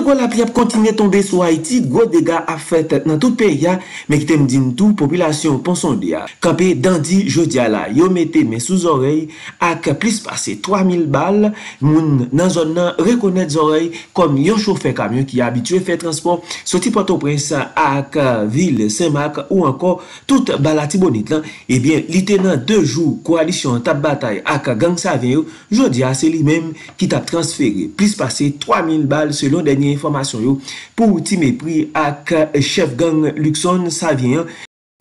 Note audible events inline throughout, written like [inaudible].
gwa la pri ap kontine tonde sou Haiti gwa dega ap fet nan tout pe ya mek tem din tou popilasyon pon son diya kanpe dandi jodi ala yo mette men sou zorey ak plis pase 3000 bal moun nan zon nan rekonet zorey kom yon choufe kamyon ki abitue fe transport, soti pato pres ak vil semak ou anko tout bal ati bonit lan ebyen eh liten nan 2 jou koalisyon tap batay ak gang saver jodi a se li menm ki tap transferi plis pase 3000 bal selon den informasyon yo pou ti me pri ak euh, chef gang Luxon sa vyen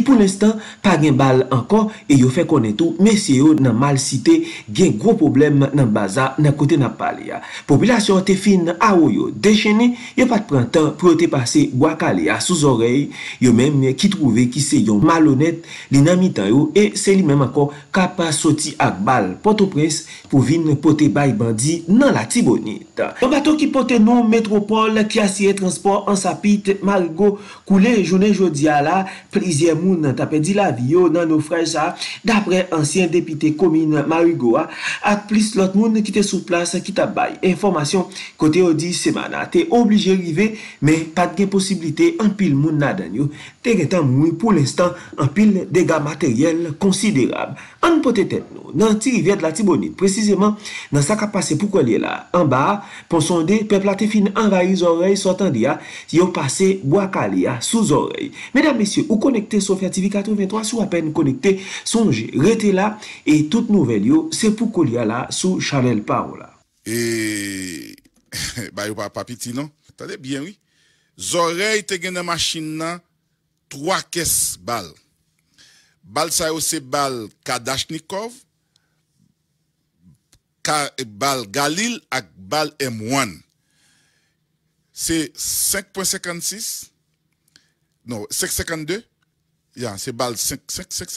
pou l'instant, pa gen bal ankon e yo fe konen tou, men se yo nan mal site gen gro problem nan baza nan kote nap pale ya. Populasyon te fin a ou yo decheni, yo pat pran tan pou yo te pase wakale ya souz orey, yo men ki trouve ki se yo mal honet li nan mitan yo, e se li men ankon ka pa soti ak bal poto pres pou vin pote bay bandi nan la tibonit. Yon bato ki pote nou, metropol, kiasye, transport, ansapit, mal go, koule, jone jodi ala, plizye mou nan tapè di la viyo nan nou fraj sa dapre ansyen depite komine Marigoua, at plis lot moun ki te sou plas ki tabay. Enformasyon kote o di semana, te oblije rive, men pat gen posibilite an pil moun nadanyou, te retan moun pou l'instant an pil dega materyel konsiderab. An potetet nou, nan tirivèd la tibouni precizèman nan sa ka pase pou kwen li la, an ba, pon sonde, pe plate fin an vayi zorey, sotan di ya yon pase wakali ya sous zorey. Medan mesye, ou konekte sou TV kato 23 sou apen konekte sonje rete la e tout nouvel yo se pou kol ya la sou chanel pa ou la eee [laughs] bayou pa papiti non zorey te gen na machin nan 3 kes bal bal sa yo se bal kadashnikov bal galil ak bal m1 se 5.56 no 5.52 se 5.56 Yeah, c'est balle 5, 5, 5,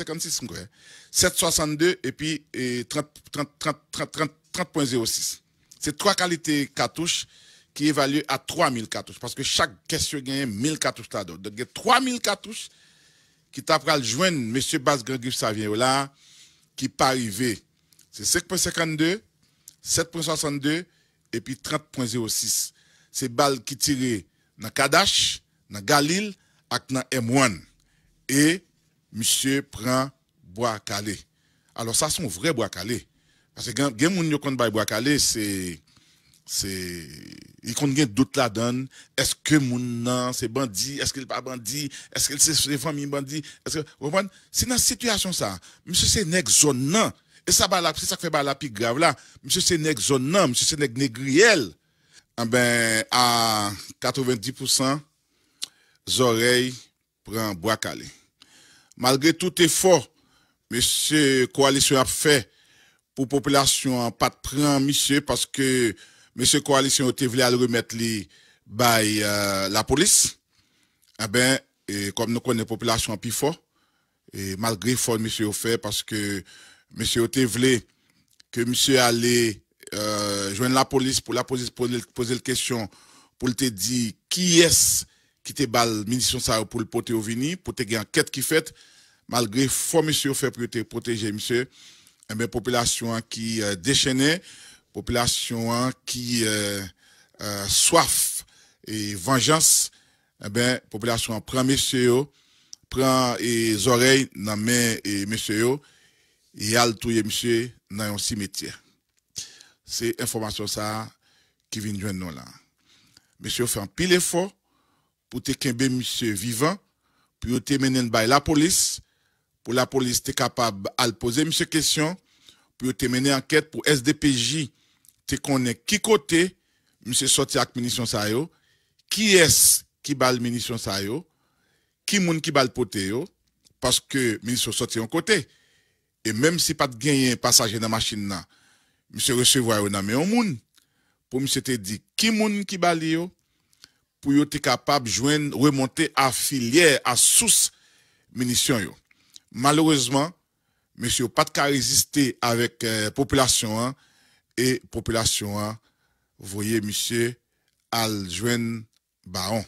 7,62 et puis 30.06. C'est trois qualités cartouches qui évaluent à 3000 cartouches parce que chaque question gagne 1000 cartouches Donc, il y a 3000 cartouches qui après le joindre M. Bas griff Savien là, qui pas arrivé. C'est 5.52, 7.62 et puis 30.06. C'est balle qui tirent dans Kadash, dans Galil et dans M1 et monsieur prend bois calé. Alors ça, c'est un vrai bois calé. Parce que quand yo parle bay bois calé, c'est... c'est ils comptent des doutes la donne. Est-ce que mon c'est bandit? Est-ce qu'il n'est pas bandit? Est-ce qu'il c'est famille bandi Est-ce que, vous C'est dans situation, ça. Monsieur, c'est nèg zone, Et ça, bah, c'est ça qui fait bah, la plus grave, là. Monsieur, c'est nèg zone, Monsieur, c'est nèg négriel. Eh ben, à 90%, oreilles prend bois calé. Malgré tout effort, monsieur coalition a fait pour population pas de monsieur parce que monsieur coalition était voulu remettre les by euh, la police. Eh ben, et comme nous connaissons la population plus fort, et malgré fort monsieur fait parce que monsieur été voulu que monsieur allait euh, joindre la police pour la police poser, poser la question pour te dire qui est ce qui te bal munitions ça pour le porter au vini, pour te une enquête qui fait, malgré fort monsieur fait pour te protéger monsieur, eh bien, population hein, qui euh, déchaînée, population hein, qui euh, euh, soif et vengeance, eh bien, population hein, prend monsieur, prend les oreilles dans main et monsieur, et a le monsieur dans un cimetière. C'est information ça qui vient de nous là. Monsieur fait un pile effort pour te un monsieur vivant, puis te mener par la police, pour la police te capable à poser monsieur question, puis te mener enquête pour SDPJ, te connaît qui côté monsieur sorti avec munitions sa yo, qui est qui bal munitions sa yo, qui moun qui bal pote yo, parce que munitions sorti en côté. Et même si pas de gagner un passager dans la machine là, monsieur recevoir un nan mais moun pour monsieur te dit qui moun qui bal yo, pour être capable de remonter à filière, à source munitions. Malheureusement, monsieur pas de cas résister avec la euh, population hein. et population hein. vous voyez monsieur al baron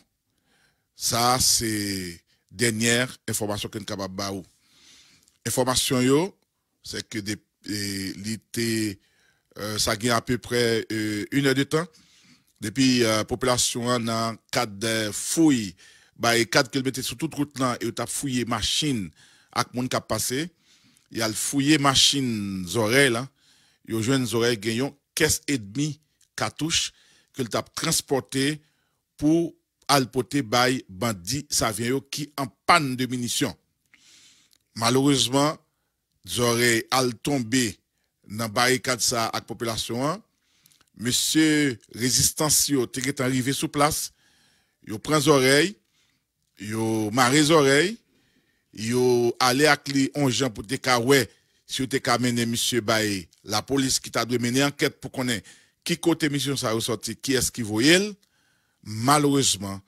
ça c'est dernière information que nous capable baou information c'est que l'été euh, ça gagne à peu près euh, une heure de temps depuis la euh, population en dans cadre de fouilles, bah, cadre sur toute route là et t'a fouillé machine avec gens qui a passé, il a fouillé machine oreilles là, il a joué une oreille gagnant 15 et demi cartouches que t'a transporté pour alpoter bay bandit ça vient qui en panne de munitions. Malheureusement, oreilles al tombé dans barricade ça avec population monsieur résistance yo est arrivé sur place yo prenez les oreilles yo marrez les oreilles yo allez à clé on pour te si monsieur Baye la police qui t'a dû mener enquête pour connaître qui côté mission ça ressorti qui est-ce qui voyait malheureusement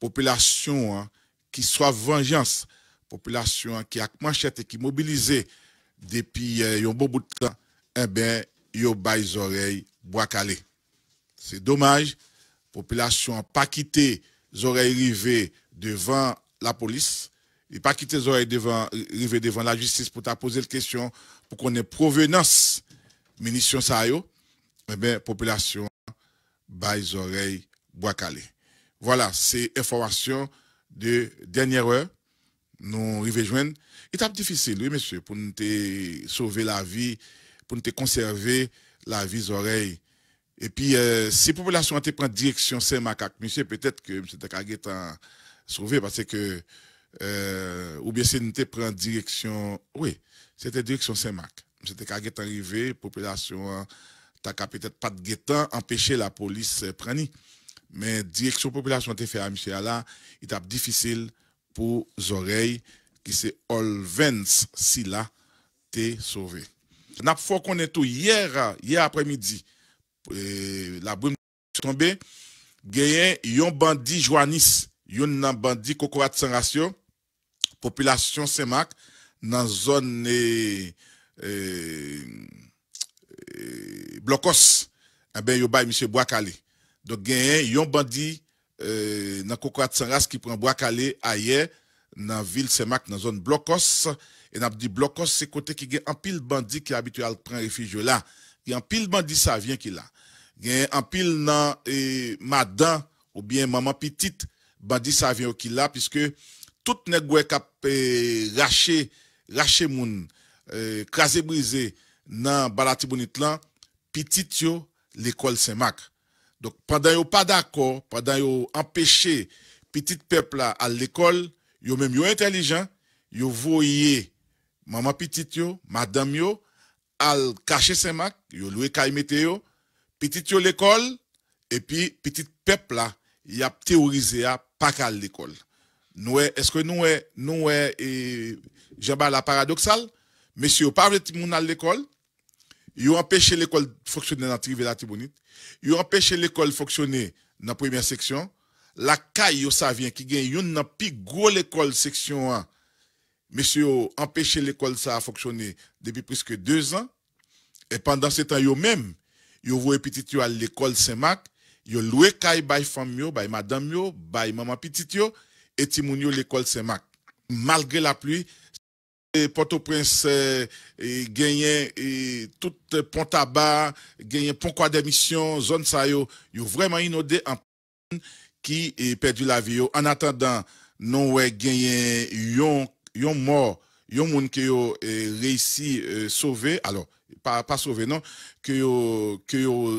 population hein, qui soit vengeance population hein, qui a manchette qui mobilisé depuis un euh, bon bout de temps eh ben yo baye oreilles Bois-Calais. C'est dommage, population pas quitté oreilles rivées devant la police, et pas quitté les oreilles devant, rivées devant la justice pour t'a poser la question, pour qu'on ait provenance munitions ça La eh bien, population les oreilles Bois-Calais. Voilà, c'est informations de dernière heure. Nous arrivons Étape difficile, oui, monsieur, pour nous sauver la vie, pour nous conserver la vis oreille. Et puis, euh, si la population été prise direction Saint-Macac, monsieur, peut-être que M. Takage est sauvé parce que, euh, ou bien si nous prend direction, oui, c'était direction Saint-Mac. M. Takage est arrivé, population hein, t'a peut-être pas de guettant, empêcher la police euh, prendre. Mais direction population été fait à M. Ala, il est difficile pour les oreilles qui c'est Olvens là t'es sauvé. Nap fò konen tou, yè apre midi, e, la brim tonbe, genyen yon bandi joanis, yon nan bandi kokorat san rasyon, populasyon semak e, e, eh nan zon blokos, yon baye msye Boakale. Genyen yon bandi nan kokorat san rasyon ki pren Boakale ayer nan vil semak nan zon blokos, Et n'a dit blocos c'est côté qui a un pile bandit qui habitué à refuge là. Il y a un pile bandit ça vient qui là. Il y a un pile dans et madame ou bien maman petite bandit ça vient qui là puisque tout nèg qui cap eh, raché raché moun gens, eh, crasé brisé dans balati Bonitlan, petite yo l'école Saint-Marc. Donc pendant yo pas d'accord, pendant yo empêché petit peuple à l'école, yo même yo intelligent, yo voyé maman petite yo, madame yo, al cacher Saint-Marc, yo loué kaimete yo, petite yo l'école, et puis petit peuple là, y a théorisé à pas cal l'école. Nous est-ce que nous est nous est et la paradoxale, monsieur pas veut moun à l'école, ils ont empêché l'école fonctionner dans la Tibonite, ils ont empêché l'école fonctionner dans première section, la caille ça vient qui gagne une plus gros l'école section 1 monsieur empêcher l'école ça à fonctionner depuis presque deux ans. Et pendant ce temps, yo même, yo voué petit yo à l'école Saint-Marc, yo loué kay bay femme yo, bay madame yo, bay maman petit yo, et timoun l'école Saint-Marc. Malgré la pluie, Port-au-Prince euh, gagné tout euh, pont tabac, gagné pont quoi d'émission, zone ça yo, vraiment inondé en qui a perdu la vie. En attendant, nous avons gagné yon yon mort, yon moun ki yo eh, réussi eh, sauvé sauver, alors pas pas sauver non, que yo que yo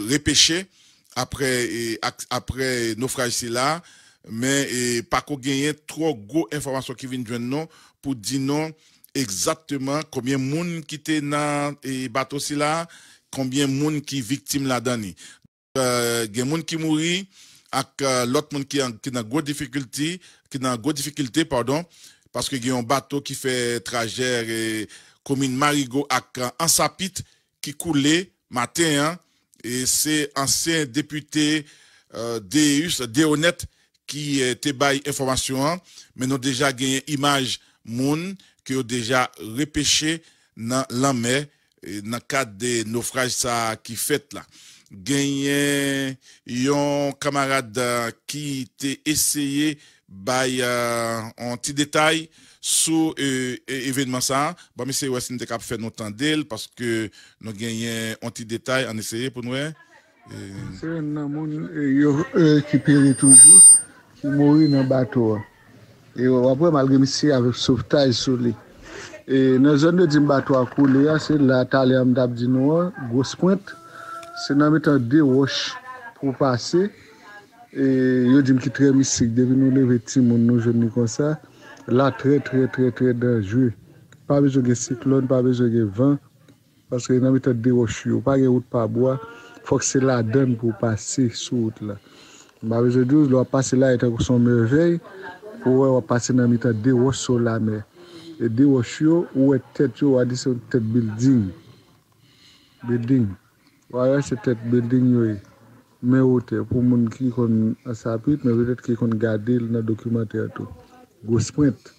après eh, après naufrage c'est là, mais et, pas qu'on gagne trop gros informations qui viennent de non pour dire non exactement combien moun qui était dans et bateau c'est là, combien moun qui victime la dani. euh, gen moun qui mouri, ak euh, l'autre monde qui qui dans gros difficulté, qui dans gros difficulté pardon parce qu'il y a un bateau qui fait trajet commune Marigot à Ansapit qui coulait matin. Hein, et c'est ancien député euh, Deus, Deonet, qui était bail information. Hein. mais nous déjà gagné image moun qui ont déjà repêché dans la mer dans le cadre des naufrages ça qui fait là gagné un camarade qui était essayé bay an ti detay sou evenman san. Ba mi se wè sin de kap fè nou tan del paske nou genyen an ti detay an esye pou nouè. Se nan moun yo ekipere touvi ki moui nan batwa. E wapre mal gen misi avè souftaj sou li. E nou zon de din batwa kou li ya se la talè amdab di nouè, gos point, se nan metan de wosh pou pase E yo di m ki tre misik, devin nou ne veti moun nou jouni kon sa, la tre tre tre tre denjou. Pa bejouge siklon, pa bejouge van, paske nan bejouge de woshiyo, pa ge wout pa bwa, fokse la den pou pasi sou wout la. Ba bejouge di ou, lwa pasi la etan kousan me vey, ou wè wapasi nan bejouge de wosolame. E de woshiyo, ou wè tet yo wadi son tet bilding. Bilding. Ou wè se tet bilding yo e. mewute pou moun ki kon asapit, men qui ki kon gade le nan dokumenter Grosse Pointe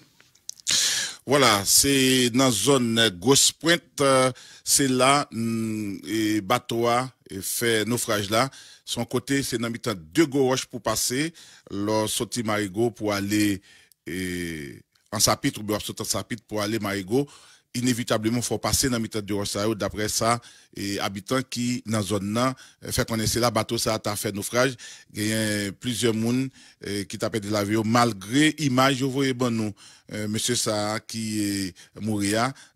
Voilà, c'est dans la zone grosse pointe, euh, c'est là, mm, et bateau a fait naufrage là. Son côté, c'est dans le deux roche pour passer, le sorti Marigot pour aller en sapit, ou bien sorti en sapit pour aller Marigot inévitablement faut passer dans méthode de Rosario d'après ça et habitants qui dans zone là euh, fait connaître la bateau ça a fait naufrage Il y a plusieurs monde euh, qui t'a perdu la vie malgré image vous voyez bon nous euh, monsieur ça qui est mort,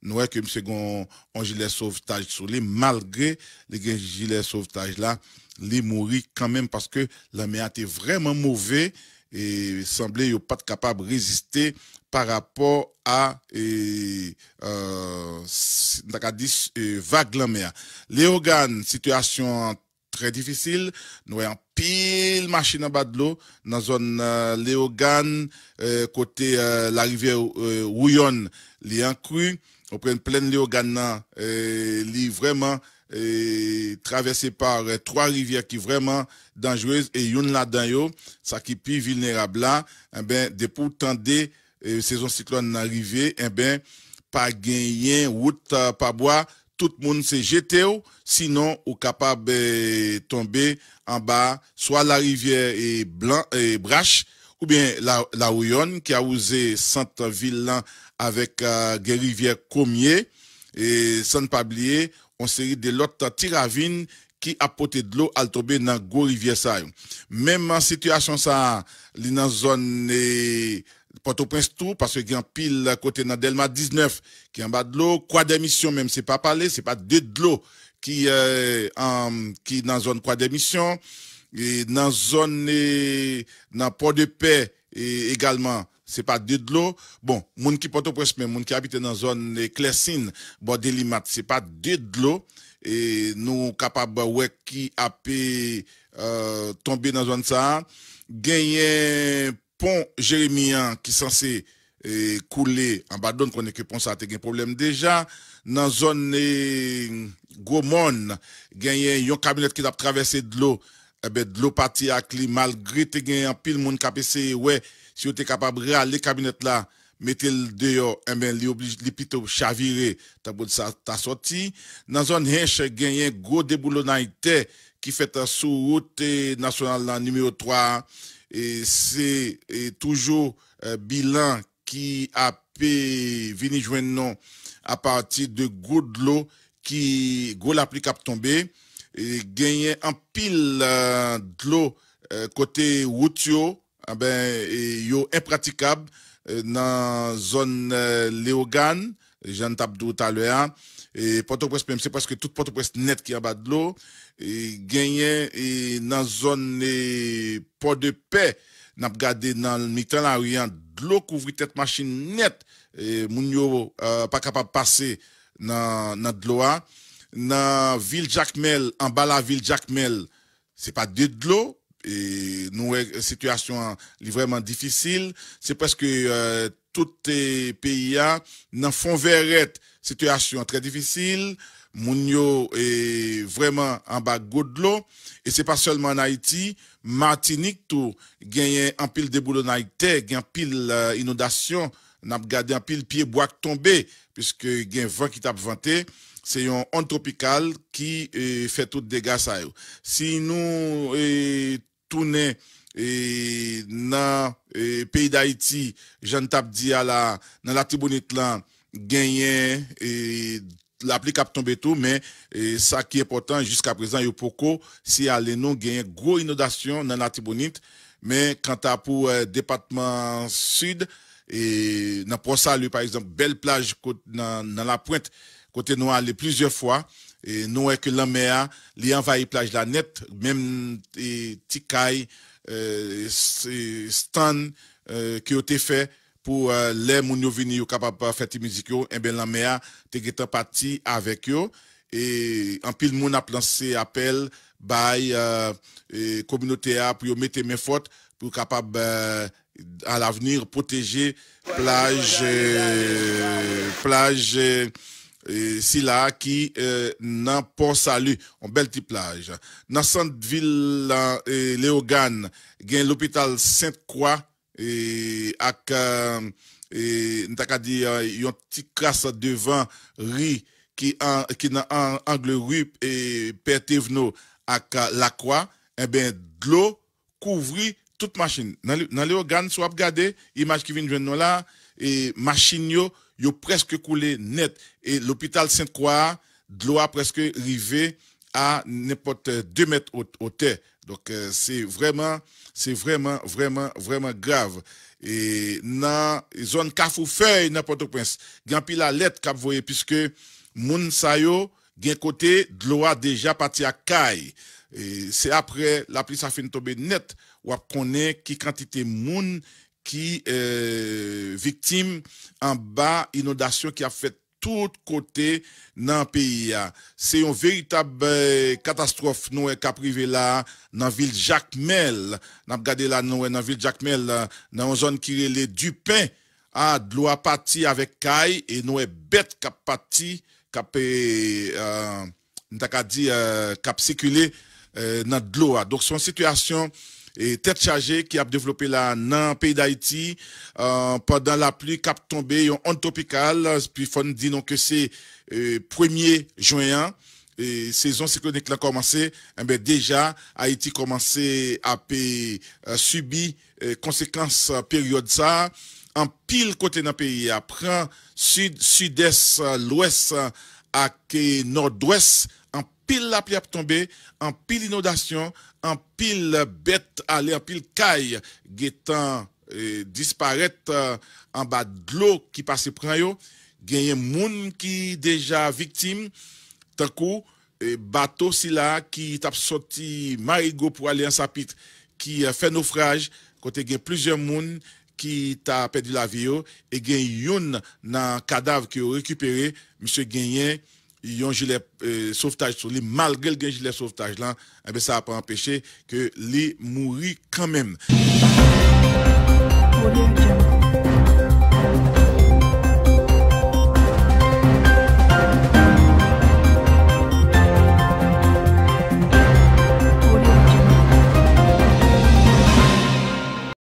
nous que monsieur gon un gilet sauvetage sur lui malgré le gilet sauvetage là il mourit quand même parce que la mer était vraiment mauvais et semblait pas capable de résister par rapport à euh, la vague de la mer. Hein. Léogane, situation très difficile, nous avons pile machine en bas de l'eau dans la zone euh, Léogan, Léogane, euh, côté la rivière Rouyon, li en cru, on prend pleine Léogane, hein. li vraiment traversé par euh, trois rivières qui vraiment dangereuses et une là-dedans, ça qui plus vulnérable là, eh ben, de pour euh, saison cyclone n'arrivé eh ben, pas gagné route, euh, pas bois, tout le monde s'est jeté, sinon, ou capable de tomber en bas, soit la rivière est blanc, et brache, ou bien la, la qui a osé centre ville avec euh, des rivières Comier, et sans ne pas oublier, on série de l'autre tiravine qui a porté de l'eau à tomber dans gros rivière ça. Même en situation ça, dans zone eh, Port-au-Prince tout, parce qu'il y a un pile côté dans Delma 19 qui est en bas de l'eau, quoi d'émission même, c'est pas parlé, c'est pas de l'eau qui, euh, dans qui dans zone quoi d'émission, et dans zone, eh, dans port de paix, eh, également, c'est pas de l'eau. Bon, moun qui porte au prince mais qui habite dans la zone Clessine, bon, ce c'est pas de l'eau. Et nous capables, ouais, qui a pu euh, tomber dans la zone ça. un pont Jérémien qui est censé euh, couler en bas qu'on est que pont ça a un problème déjà. Dans la zone Gomon, a un camionnette qui a traversé de l'eau eh ben, de l'eau partie à cli, malgré que tu un pile monde qui a ouais, si tu es capable de râler cabinet là, mettez le dehors, eh ben, li oblige, li plutôt chavirer, t'as bon ça, t'as sorti. Dans zone Henche, gagné gros été qui fait sous route nationale numéro 3. Et c'est toujours euh, bilan qui a vini joindre non à partir de gros de l'eau qui, gros l'appli qui a tombé gagné en pile euh, d'eau euh, côté routier, ah ben yo impraticable euh, dans la zone Léogan, Jean Tabdou tout à l'heure. Hein. Et Port-au-Prince, même c'est presque toute Port-au-Prince net qui a en bas de l'eau. Et dans la zone Port de Paix, n'a pas gardé dans le mitan la rien de l'eau couvre tête machine net. Et Mounio, pas capable de passer dans, dans de hein dans ville Jacmel, en bas la ville Jacmel, c'est pas de l'eau. Et nous, situation vraiment difficile. C'est parce que euh, tous les pays a, dans fond verrette, situation très difficile. Mounio est vraiment en bas de l'eau. Et c'est pas seulement en Haïti. Martinique, tout, gagne un pile de boulot en Haïti, gagne pile euh, inondation. N'a gardé un pile pied bois qui tombé, puisque gagne vent qui t'a vanté c'est un onde tropicale qui euh, fait tout dégâts ça. Si nous euh, tournons euh, dans le pays d'Haïti, Jean Tapdi à la, dans la tribunite là, gagné l'appli cap tombé tout, mais ça qui est important jusqu'à présent, Yopoko, si à non gagné gros inondation dans la Tibonite. mais quant à pour département sud, et dans Port-Salut, par exemple, belle plage dans la pointe, côté nous allé plusieurs fois et nous est que la mer li envahi plage la net même Tikay euh, stand euh, qui ont été fait pour euh, les moun yo vini yo capable faire musique musiques eh et ben la mer te en parti avec yo et en pile moun a lancé appel by euh, communauté a pour mettre mes fautes pour capable euh, à l'avenir protéger plage euh, plage et là, qui euh, n'a pas salut, en belle petite plage. Dans centre ville Léogane, gain l'hôpital Sainte-Croix, et avec, euh, et, y a une petite crasse devant riz qui est dans l'angle Rue, et Pertevno, avec euh, la croix, et eh bien, de l'eau couvre toute machine. Dans Léogane, si vous regardez l'image qui vient de nous là, et machine yo, ont presque coulé net. Et l'hôpital saint croix doit presque rivé à n'importe 2 mètres terre. Donc, euh, c'est vraiment, c'est vraiment, vraiment, vraiment grave. Et dans la zone Carrefour-Feuille, n'importe prince, il y la lettre qu'a puisque moun sa côté, de déjà parti à caille. c'est après, la police a fini tomber net, ou connaît est, qui quantité moun, qui est victime en bas inondation qui a fait tout côté dans le pays. C'est une véritable euh, catastrophe nous eh, qui privé là dans la ville Jacmel. Nous regardé là nous eh, dans la ville Jacmel euh, dans une zone qui est du pain à ah, Dloa parti avec Kai et nous est eh, bête qui parti cap euh, euh a cap dans Dloa. Donc son situation et tête chargée qui a développé là dans le pays d'Haïti euh, pendant la pluie qui a tombé en onde tropicale puis faut dit que c'est le euh, 1er juin hein, et saison cyclonique a commencé eh déjà Haïti commencé à subir euh, conséquences période ça en pile côté dans pays après sud sud-est l'ouest à nord-ouest en pile la pluie a tombé en pile inondation en pile bête, aller en pile caille, guettant euh, disparaître euh, en bas de l'eau qui passe prend yo des gens qui déjà victime tant coup euh, bateau si là qui t'a sorti Marigo pour aller en sapit qui fait naufrage côté gen plusieurs moun qui t'a perdu la vie et gen yon nan cadavre qui récupéré monsieur Gagné un gilet euh, sauvetage sur lui, malgré le gilet sauvetage là, eh ça n'a pas empêché que lui mourit quand même.